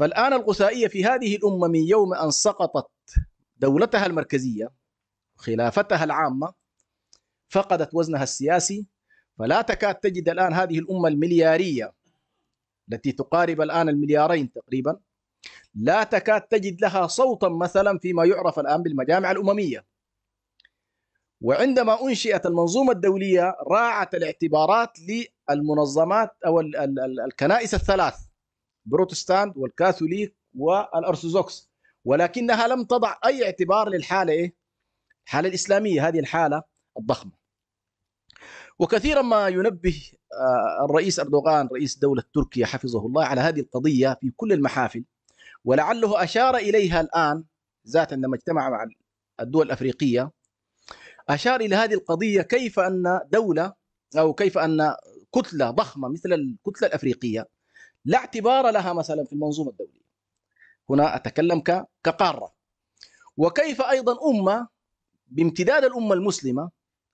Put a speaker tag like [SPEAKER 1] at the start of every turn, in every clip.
[SPEAKER 1] فالآن القسائية في هذه الأمة من يوم أن سقطت دولتها المركزية خلافتها العامة فقدت وزنها السياسي فلا تكاد تجد الآن هذه الأمة المليارية التي تقارب الآن المليارين تقريبا لا تكاد تجد لها صوتا مثلا فيما يعرف الآن بالمجامع الأممية وعندما أنشئت المنظومة الدولية راعت الاعتبارات للمنظمات أو الكنائس الثلاث البروتستانت والكاثوليك والارثوذكس ولكنها لم تضع اي اعتبار للحاله ايه؟ الحاله الاسلاميه هذه الحاله الضخمه. وكثيرا ما ينبه آه، الرئيس اردوغان رئيس دوله تركيا حفظه الله على هذه القضيه في كل المحافل ولعله اشار اليها الان ذات عندما اجتمع مع الدول الافريقيه اشار الى هذه القضيه كيف ان دوله او كيف ان كتله ضخمه مثل الكتله الافريقيه لا اعتبار لها مثلا في المنظومة الدولية هنا أتكلم كقارة وكيف أيضا أمة بامتداد الأمة المسلمة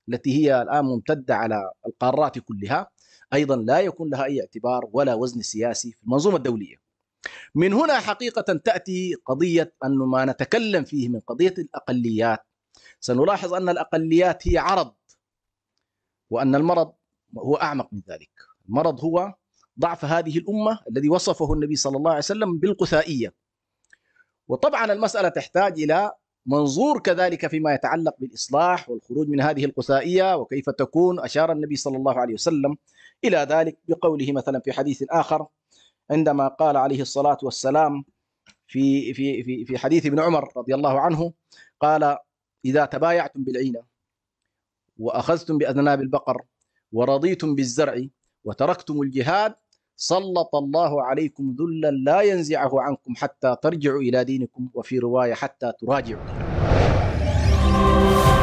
[SPEAKER 1] التي هي الآن ممتدة على القارات كلها أيضا لا يكون لها أي اعتبار ولا وزن سياسي في المنظومة الدولية من هنا حقيقة تأتي قضية أن ما نتكلم فيه من قضية الأقليات سنلاحظ أن الأقليات هي عرض وأن المرض هو أعمق من ذلك المرض هو ضعف هذه الامه الذي وصفه النبي صلى الله عليه وسلم بالقثائيه. وطبعا المساله تحتاج الى منظور كذلك فيما يتعلق بالاصلاح والخروج من هذه القثائيه وكيف تكون اشار النبي صلى الله عليه وسلم الى ذلك بقوله مثلا في حديث اخر عندما قال عليه الصلاه والسلام في في في في حديث ابن عمر رضي الله عنه قال اذا تبايعتم بالعينه واخذتم باذناب البقر ورضيتم بالزرع وتركتم الجهاد سلط الله عليكم ذلا لا ينزعه عنكم حتى ترجعوا إلى دينكم وفي رواية حتى تراجعوا